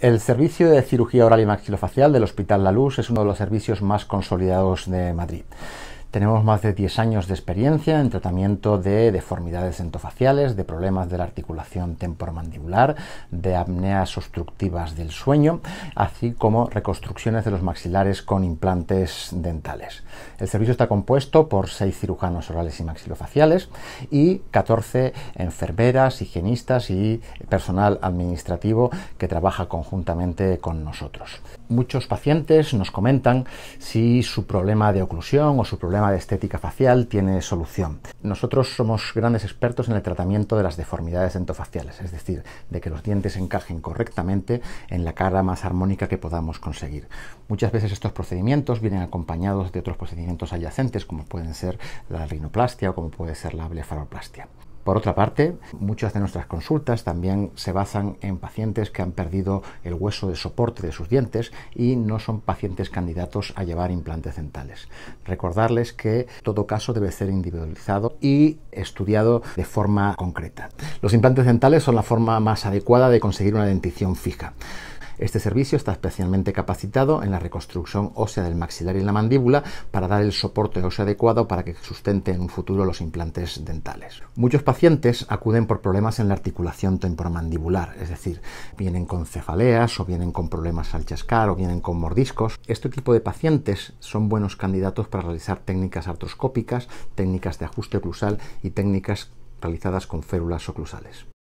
El servicio de cirugía oral y maxilofacial del Hospital La Luz es uno de los servicios más consolidados de Madrid. Tenemos más de 10 años de experiencia en tratamiento de deformidades entofaciales, de problemas de la articulación temporomandibular, de apneas obstructivas del sueño, así como reconstrucciones de los maxilares con implantes dentales. El servicio está compuesto por 6 cirujanos orales y maxilofaciales y 14 enfermeras, higienistas y personal administrativo que trabaja conjuntamente con nosotros. Muchos pacientes nos comentan si su problema de oclusión o su problema problema de estética facial tiene solución. Nosotros somos grandes expertos en el tratamiento de las deformidades dentofaciales, es decir, de que los dientes encajen correctamente en la cara más armónica que podamos conseguir. Muchas veces estos procedimientos vienen acompañados de otros procedimientos adyacentes, como pueden ser la rinoplastia o como puede ser la blefaroplastia. Por otra parte, muchas de nuestras consultas también se basan en pacientes que han perdido el hueso de soporte de sus dientes y no son pacientes candidatos a llevar implantes dentales. Recordarles que todo caso debe ser individualizado y estudiado de forma concreta. Los implantes dentales son la forma más adecuada de conseguir una dentición fija. Este servicio está especialmente capacitado en la reconstrucción ósea del maxilar y la mandíbula para dar el soporte óseo adecuado para que sustente en un futuro los implantes dentales. Muchos pacientes acuden por problemas en la articulación temporomandibular, es decir, vienen con cefaleas o vienen con problemas al chascar o vienen con mordiscos. Este tipo de pacientes son buenos candidatos para realizar técnicas artroscópicas, técnicas de ajuste oclusal y técnicas realizadas con férulas oclusales.